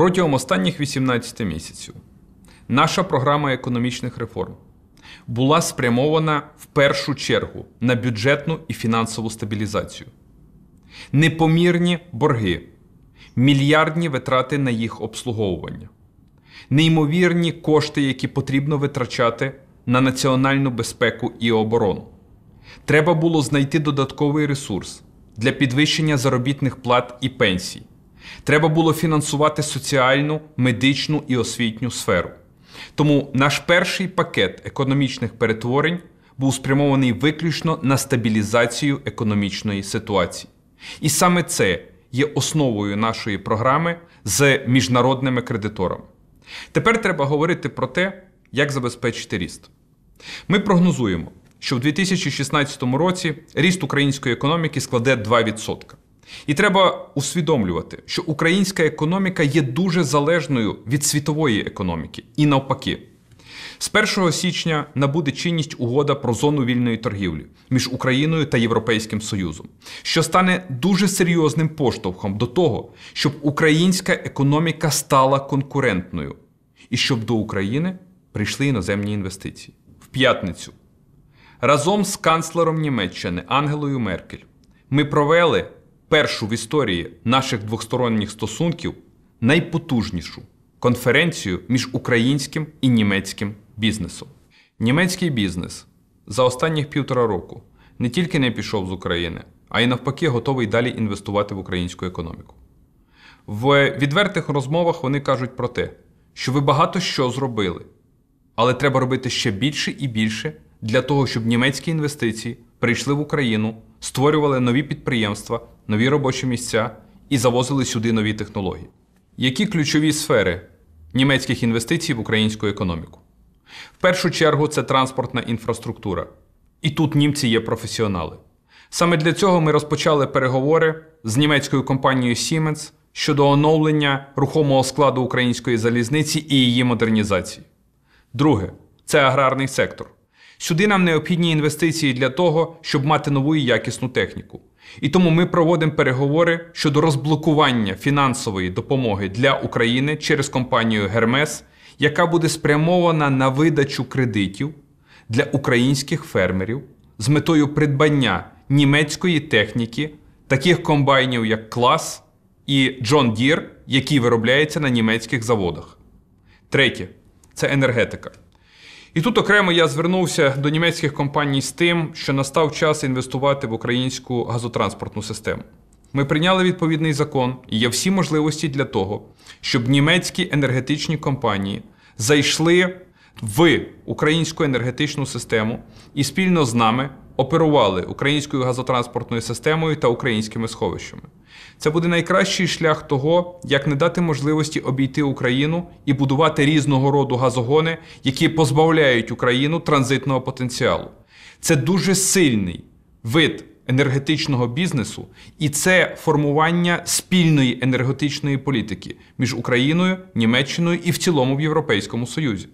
протягом останніх 18 місяців наша програма економічних реформ була спрямована в першу чергу на бюджетну і фінансову стабілізацію. Непомірні борги, мільярдні витрати на їх обслуговування, неймовірні кошти, які потрібно витрачати на національну безпеку і оборону. Треба було знайти додатковий ресурс для підвищення заробітних плат і пенсій, Треба було фінансувати соціальну, медичну і освітню сферу. Тому наш перший пакет економічних перетворень був спрямований виключно на стабілізацію економічної ситуації. І саме це є основою нашої програми з міжнародними кредиторами. Тепер треба говорити про те, як забезпечити ріст. Ми прогнозуємо, що в 2016 році ріст української економіки складе 2%. І треба усвідомлювати, що українська економіка є дуже залежною від світової економіки, і навпаки. З 1 січня набуде чинність угода про зону вільної торгівлі між Україною та Європейським Союзом, що стане дуже серйозним поштовхом до того, щоб українська економіка стала конкурентною і щоб до України прийшли іноземні інвестиції. В п'ятницю разом з канцлером Німеччини Ангелою Меркель ми провели першу в історії наших двосторонніх стосунків найпотужнішу конференцію між українським і німецьким бізнесом. Німецький бізнес за останніх півтора року не тільки не пішов з України, а й навпаки готовий далі інвестувати в українську економіку. В відвертих розмовах вони кажуть про те, що ви багато що зробили, але треба робити ще більше і більше для того, щоб німецькі інвестиції прийшли в Україну, створювали нові підприємства, нові робочі місця і завозили сюди нові технології. Які ключові сфери німецьких інвестицій в українську економіку? В першу чергу це транспортна інфраструктура. І тут німці є професіонали. Саме для цього ми розпочали переговори з німецькою компанією Siemens щодо оновлення рухомого складу української залізниці і її модернізації. Друге це аграрний сектор. Сюди нам необхідні інвестиції для того, щоб мати нову і якісну техніку. І тому ми проводимо переговори щодо розблокування фінансової допомоги для України через компанію Гермес, яка буде спрямована на видачу кредитів для українських фермерів з метою придбання німецької техніки, таких комбайнів як Клас і Джон Дір, які виробляються на німецьких заводах. Третє це енергетика. І тут окремо я звернувся до німецьких компаній з тим, що настав час інвестувати в українську газотранспортну систему. Ми прийняли відповідний закон, і є всі можливості для того, щоб німецькі енергетичні компанії зайшли в українську енергетичну систему і спільно з нами оперували українською газотранспортною системою та українськими сховищами. Це буде найкращий шлях того, як не дати можливості обійти Україну і будувати різного роду газогони, які позбавляють Україну транзитного потенціалу. Це дуже сильний вид. Енергетичного бізнесу і це формування спільної енергетичної політики між Україною, Німеччиною і в цілому в Європейському Союзі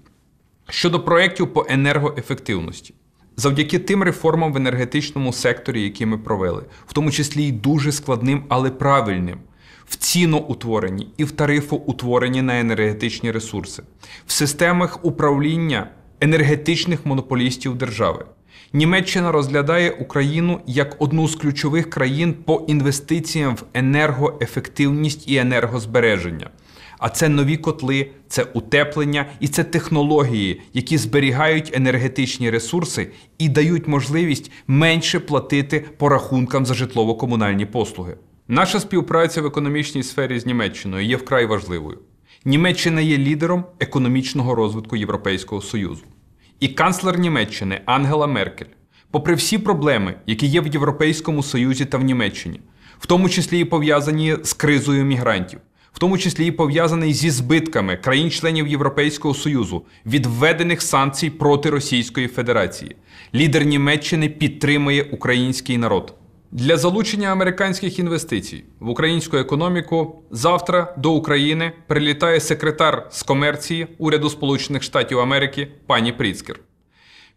щодо проєктів по енергоефективності. Завдяки тим реформам в енергетичному секторі, які ми провели, в тому числі й дуже складним, але правильним, в ціноутворенні і в тарифоутворенні на енергетичні ресурси, в системах управління енергетичних монополістів держави. Німеччина розглядає Україну як одну з ключових країн по інвестиціям в енергоефективність і енергозбереження. А це нові котли, це утеплення і це технології, які зберігають енергетичні ресурси і дають можливість менше платити по рахункам за житлово-комунальні послуги. Наша співпраця в економічній сфері з Німеччиною є вкрай важливою. Німеччина є лідером економічного розвитку Європейського Союзу. І канцлер Німеччини Ангела Меркель, попри всі проблеми, які є в Європейському Союзі та в Німеччині, в тому числі і пов'язані з кризою мігрантів в тому числі і пов'язаний зі збитками країн-членів Європейського союзу від введених санкцій проти Російської Федерації. Лідер Німеччини підтримує український народ. Для залучення американських інвестицій в українську економіку завтра до України прилітає секретар з комерції уряду Сполучених Штатів Америки пані Пріцкер.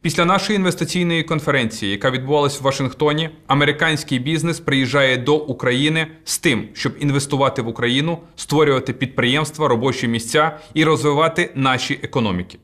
Після нашої інвестиційної конференції, яка відбувалась в Вашингтоні, американський бізнес приїжджає до України з тим, щоб інвестувати в Україну, створювати підприємства, робочі місця і розвивати наші економіки.